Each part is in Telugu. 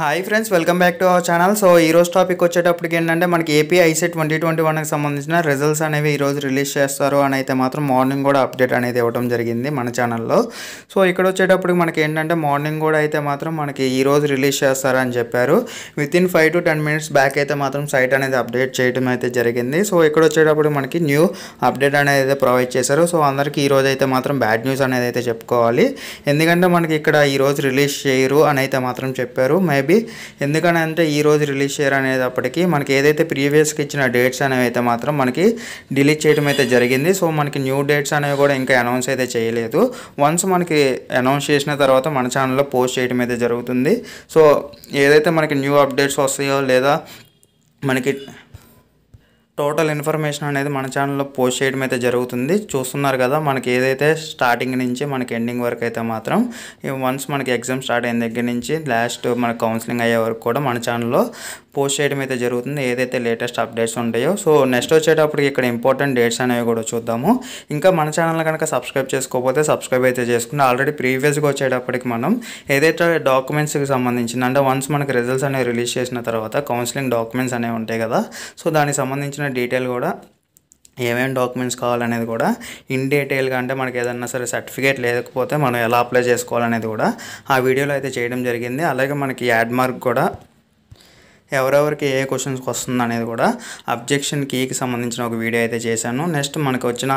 hi friends welcome back to our channel so ఈ రోజు టాపిక్ వచ్చేటప్పటికి ఏంటంటే మనకి ఏపీ ఐసీ ట్వంటీ ట్వంటీ వన్కి సంబంధించిన రిజల్ట్స్ అనేవి ఈరోజు రిలీజ్ చేస్తారు అని అయితే మాత్రం మార్నింగ్ కూడా అప్డేట్ అనేది ఇవ్వడం జరిగింది మన ఛానల్లో సో ఇక్కడ వచ్చేటప్పటికి మనకి ఏంటంటే మార్నింగ్ కూడా అయితే మాత్రం మనకి ఈ రోజు రిలీజ్ చేస్తారని చెప్పారు within five to ten minutes back అయితే మాత్రం సైట్ అనేది అప్డేట్ చేయడం అయితే జరిగింది సో ఇక్కడ వచ్చేటప్పుడు మనకి న్యూ అప్డేట్ అనేది అయితే ప్రొవైడ్ చేశారు సో అందరికీ ఈ రోజు అయితే మాత్రం బ్యాడ్ న్యూస్ అనేది అయితే చెప్పుకోవాలి ఎందుకంటే మనకి ఇక్కడ ఈ రోజు రిలీజ్ చేయరు అని అయితే మాత్రం చెప్పారు మేబీ మేబీ ఎందుకనంటే ఈరోజు రిలీజ్ చేయరు అనేటప్పటికీ మనకి ఏదైతే ప్రీవియస్కి ఇచ్చిన డేట్స్ అనేవి అయితే మాత్రం మనకి డిలీట్ చేయడం అయితే జరిగింది సో మనకి న్యూ డేట్స్ అనేవి కూడా ఇంకా అనౌన్స్ అయితే చేయలేదు వన్స్ మనకి అనౌన్స్ చేసిన తర్వాత మన ఛానల్లో పోస్ట్ చేయడం అయితే జరుగుతుంది సో ఏదైతే మనకి న్యూ అప్డేట్స్ వస్తాయో లేదా మనకి టోటల్ ఇన్ఫర్మేషన్ అనేది మన ఛానల్లో పోస్ట్ చేయడం అయితే జరుగుతుంది చూస్తున్నారు కదా మనకి ఏదైతే స్టార్టింగ్ నుంచి మనకి ఎండింగ్ వరకు అయితే మాత్రం వన్స్ మనకి ఎగ్జామ్ స్టార్ట్ అయిన దగ్గర నుంచి లాస్ట్ మన కౌన్సిలింగ్ అయ్యే వరకు కూడా మన ఛానల్లో పోస్ట్ చేయడం అయితే జరుగుతుంది ఏదైతే లేటెస్ట్ అప్డేట్స్ ఉంటాయో సో నెక్స్ట్ వచ్చేటప్పటికి ఇక్కడ ఇంపార్టెంట్ డేట్స్ అనేవి కూడా చూద్దాము ఇంకా మన ఛానల్ కనుక సబ్స్క్రైబ్ చేసుకోకపోతే సబ్స్క్రైబ్ అయితే చేసుకుని ఆల్రెడీ ప్రీవియస్గా వచ్చేటప్పటికి మనం ఏదైతే డాక్యుమెంట్స్కి సంబంధించిన అంటే వన్స్ మనకి రిజల్ట్స్ అనేవి రిలీజ్ చేసిన తర్వాత కౌన్సిలింగ్ డాక్యుమెంట్స్ అనేవి ఉంటాయి కదా సో దానికి సంబంధించిన డీటెయిల్ కూడా ఏమేమి డాక్యుమెంట్స్ కావాలనేది కూడా ఇన్ డీటెయిల్గా అంటే మనకి ఏదన్నా సరే సర్టిఫికేట్ లేకపోతే మనం ఎలా అప్లై చేసుకోవాలనేది కూడా ఆ వీడియోలో అయితే చేయడం జరిగింది అలాగే మనకి యాడ్ మార్క్ కూడా ఎవరెవరికి ఏ క్వశ్చన్స్కి వస్తుంది అనేది కూడా అబ్జెక్షన్ కీకి సంబంధించిన ఒక వీడియో అయితే చేశాను నెక్స్ట్ మనకు వచ్చిన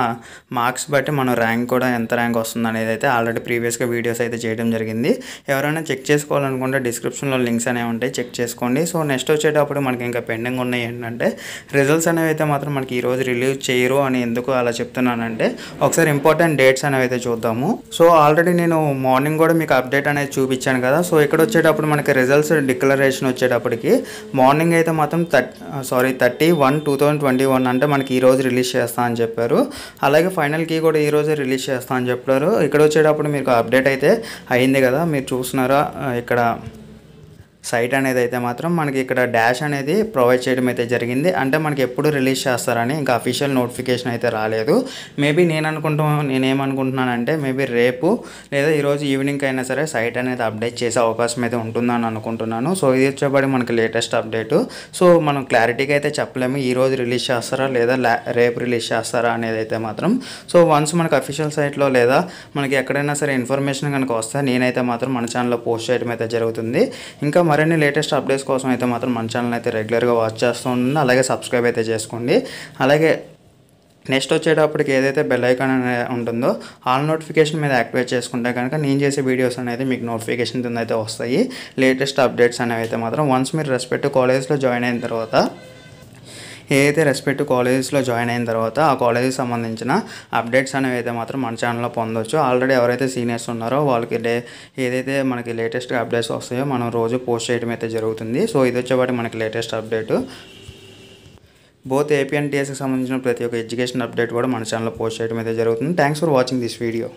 మార్క్స్ బట్టి మన ర్యాంక్ కూడా ఎంత ర్యాంక్ వస్తుంది అనేది అయితే ఆల్రెడీ ప్రీవియస్గా వీడియోస్ అయితే చేయడం జరిగింది ఎవరైనా చెక్ చేసుకోవాలనుకుంటే డిస్క్రిప్షన్లో లింక్స్ అనేవి ఉంటాయి చెక్ చేసుకోండి సో నెక్స్ట్ వచ్చేటప్పుడు మనకి ఇంకా పెండింగ్ ఉన్నాయి ఏంటంటే రిజల్ట్స్ అనేవి అయితే మాత్రం మనకి ఈరోజు రిలీవ్ చేయరు అని ఎందుకు అలా చెప్తున్నానంటే ఒకసారి ఇంపార్టెంట్ డేట్స్ అనేవి అయితే చూద్దాము సో ఆల్రెడీ నేను మార్నింగ్ కూడా మీకు అప్డేట్ అనేది చూపించాను కదా సో ఇక్కడ వచ్చేటప్పుడు మనకి రిజల్ట్స్ డిక్లరేషన్ వచ్చేటప్పటికి మార్నింగ్ అయితే మాత్రం thir sorry thirty one two thousand twenty one అంటే మనకి ఈరోజు రిలీజ్ చేస్తా అని చెప్పారు అలాగే ఫైనల్ కీ కూడా ఈరోజే రిలీజ్ చేస్తా అని చెప్పారు ఇక్కడ వచ్చేటప్పుడు మీకు అప్డేట్ అయితే అయింది కదా మీరు చూస్తున్నారా ఇక్కడ సైట్ అనేది అయితే మాత్రం మనకి ఇక్కడ డాష్ అనేది ప్రొవైడ్ చేయడం అయితే జరిగింది అంటే మనకి ఎప్పుడు రిలీజ్ చేస్తారని ఇంకా అఫీషియల్ నోటిఫికేషన్ అయితే రాలేదు మేబీ నేను అనుకుంటా నేనేమనుకుంటున్నానంటే మేబీ రేపు లేదా ఈరోజు ఈవినింగ్ అయినా సరే సైట్ అనేది అప్డేట్ చేసే అవకాశం అయితే ఉంటుందని అనుకుంటున్నాను సో ఇది వచ్చేబడి మనకి లేటెస్ట్ అప్డేటు సో మనం క్లారిటీగా అయితే చెప్పలేము ఈరోజు రిలీజ్ చేస్తారా లేదా రేపు రిలీజ్ చేస్తారా అనేది అయితే మాత్రం సో వన్స్ మనకి అఫీషియల్ సైట్లో లేదా మనకి ఎక్కడైనా సరే ఇన్ఫర్మేషన్ కనుక వస్తే నేనైతే మాత్రం మన ఛానల్లో పోస్ట్ చేయడం అయితే జరుగుతుంది ఇంకా మరి మరిన్ని లేటెస్ట్ అప్డేట్స్ కోసం అయితే మాత్రం మన ఛానల్ అయితే రెగ్యులర్గా వాచ్ చేస్తూ ఉంటుంది అలాగే సబ్స్క్రైబ్ అయితే చేసుకోండి అలాగే నెక్స్ట్ వచ్చేటప్పటికి ఏదైతే బెల్ ఐకాన్ ఉంటుందో ఆల్ నోటిఫికేషన్ మీద యాక్టివేట్ చేసుకుంటే కనుక నేను చేసే వీడియోస్ అనేది మీకు నోటిఫికేషన్ కింద అయితే వస్తాయి లేటెస్ట్ అప్డేట్స్ అనేవి అయితే మాత్రం వన్స్ మీరు రెస్పెక్ట్ కాలేజ్లో జాయిన్ అయిన తర్వాత ఏదైతే రెస్పెక్ట్ కాలేజెస్లో జాయిన్ అయిన తర్వాత ఆ కాలేజెస్ సంబంధించిన అప్డేట్స్ అనేవి అయితే మాత్రం మన ఛానల్లో పొందొచ్చు ఆల్రెడీ ఎవరైతే సీనియర్స్ ఉన్నారో వాళ్ళకి డే ఏదైతే మనకి లేటెస్ట్ అప్డేట్స్ వస్తాయో మనం రోజు పోస్ట్ చేయడం అయితే జరుగుతుంది సో ఇది వచ్చేవాటి మనకి లేటెస్ట్ అప్డేట్ బోత్ ఏపీఎన్టీఎస్కి సంబంధించిన ప్రతి ఒక్క ఎడ్యుకేషన్ అప్డేట్ కూడా మన ఛానల్లో పోస్ట్ చేయడం అయితే జరుగుతుంది thanks for watching this video